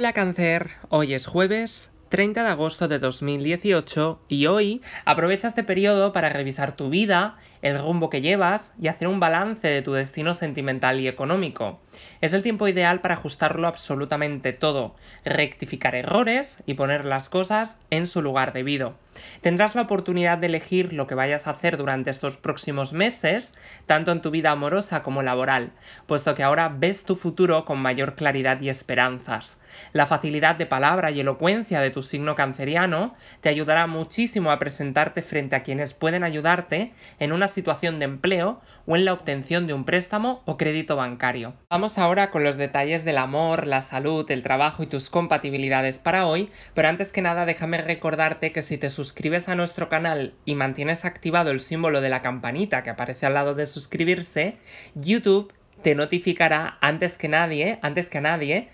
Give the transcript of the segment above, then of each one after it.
Hola cáncer, hoy es jueves 30 de agosto de 2018 y hoy aprovecha este periodo para revisar tu vida el rumbo que llevas y hacer un balance de tu destino sentimental y económico. Es el tiempo ideal para ajustarlo absolutamente todo, rectificar errores y poner las cosas en su lugar debido. Tendrás la oportunidad de elegir lo que vayas a hacer durante estos próximos meses, tanto en tu vida amorosa como laboral, puesto que ahora ves tu futuro con mayor claridad y esperanzas. La facilidad de palabra y elocuencia de tu signo canceriano te ayudará muchísimo a presentarte frente a quienes pueden ayudarte en una situación de empleo o en la obtención de un préstamo o crédito bancario. Vamos ahora con los detalles del amor, la salud, el trabajo y tus compatibilidades para hoy, pero antes que nada déjame recordarte que si te suscribes a nuestro canal y mantienes activado el símbolo de la campanita que aparece al lado de suscribirse, YouTube te notificará antes que nadie, antes que nadie,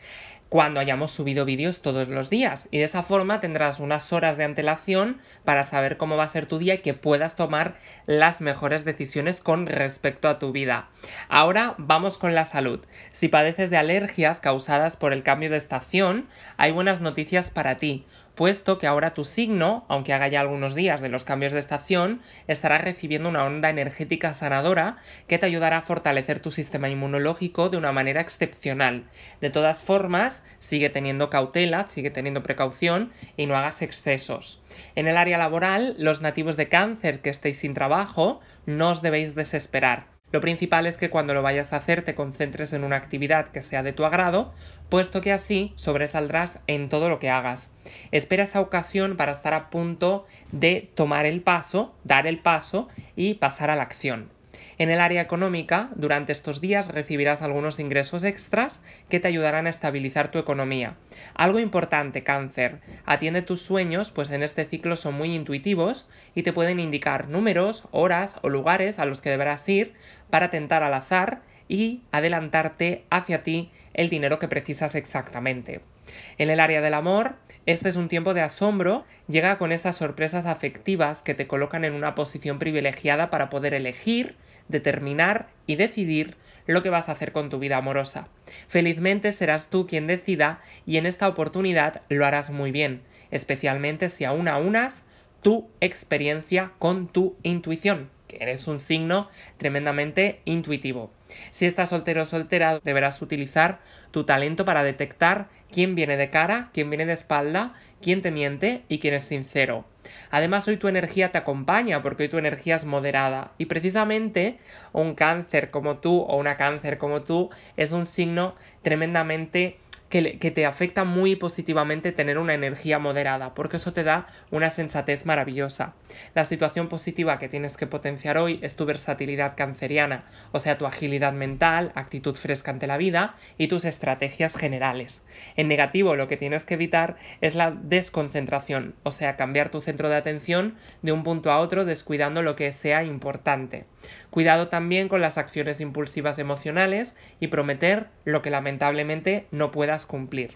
cuando hayamos subido vídeos todos los días. Y de esa forma tendrás unas horas de antelación para saber cómo va a ser tu día y que puedas tomar las mejores decisiones con respecto a tu vida. Ahora vamos con la salud. Si padeces de alergias causadas por el cambio de estación, hay buenas noticias para ti puesto que ahora tu signo, aunque haga ya algunos días de los cambios de estación, estará recibiendo una onda energética sanadora que te ayudará a fortalecer tu sistema inmunológico de una manera excepcional. De todas formas, sigue teniendo cautela, sigue teniendo precaución y no hagas excesos. En el área laboral, los nativos de cáncer que estéis sin trabajo, no os debéis desesperar lo principal es que cuando lo vayas a hacer te concentres en una actividad que sea de tu agrado, puesto que así sobresaldrás en todo lo que hagas. Espera esa ocasión para estar a punto de tomar el paso, dar el paso y pasar a la acción. En el área económica, durante estos días recibirás algunos ingresos extras que te ayudarán a estabilizar tu economía. Algo importante, cáncer, atiende tus sueños, pues en este ciclo son muy intuitivos y te pueden indicar números, horas o lugares a los que deberás ir para tentar al azar y adelantarte hacia ti el dinero que precisas exactamente. En el área del amor, este es un tiempo de asombro, llega con esas sorpresas afectivas que te colocan en una posición privilegiada para poder elegir determinar y decidir lo que vas a hacer con tu vida amorosa. Felizmente serás tú quien decida y en esta oportunidad lo harás muy bien, especialmente si aún aunas tu experiencia con tu intuición, que eres un signo tremendamente intuitivo. Si estás soltero o soltera, deberás utilizar tu talento para detectar quién viene de cara, quién viene de espalda, quién te miente y quién es sincero. Además, hoy tu energía te acompaña porque hoy tu energía es moderada. Y precisamente un cáncer como tú o una cáncer como tú es un signo tremendamente que, te afecta muy positivamente tener una energía moderada, porque eso te da una sensatez maravillosa. La situación positiva que tienes que potenciar hoy es tu versatilidad canceriana, o sea, tu agilidad mental, actitud fresca ante la vida y tus estrategias generales. En negativo, lo que tienes que evitar es la desconcentración, o sea, cambiar tu centro de atención de un punto a otro descuidando lo que sea importante. Cuidado también con las acciones impulsivas emocionales y prometer lo que lamentablemente no puedas cumplir.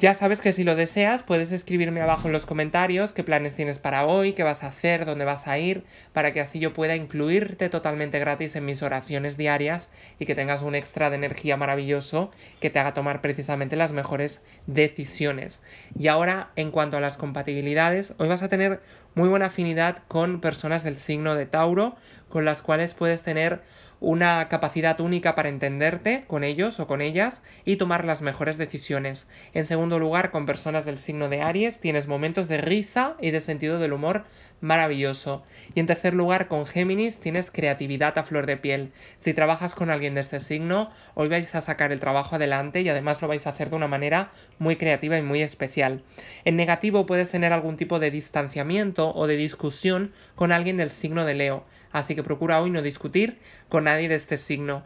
Ya sabes que si lo deseas puedes escribirme abajo en los comentarios qué planes tienes para hoy, qué vas a hacer, dónde vas a ir, para que así yo pueda incluirte totalmente gratis en mis oraciones diarias y que tengas un extra de energía maravilloso que te haga tomar precisamente las mejores decisiones. Y ahora, en cuanto a las compatibilidades, hoy vas a tener muy buena afinidad con personas del signo de Tauro, con las cuales puedes tener una capacidad única para entenderte con ellos o con ellas y tomar las mejores decisiones. En segundo lugar, con personas del signo de Aries tienes momentos de risa y de sentido del humor maravilloso. Y en tercer lugar, con Géminis tienes creatividad a flor de piel. Si trabajas con alguien de este signo, hoy vais a sacar el trabajo adelante y además lo vais a hacer de una manera muy creativa y muy especial. En negativo puedes tener algún tipo de distanciamiento o de discusión con alguien del signo de Leo, así que procura hoy no discutir con de este signo.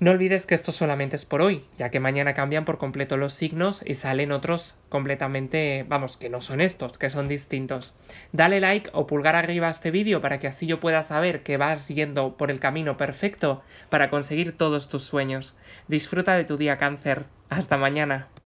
No olvides que esto solamente es por hoy, ya que mañana cambian por completo los signos y salen otros completamente, vamos, que no son estos, que son distintos. Dale like o pulgar arriba a este vídeo para que así yo pueda saber que vas yendo por el camino perfecto para conseguir todos tus sueños. Disfruta de tu día cáncer. Hasta mañana.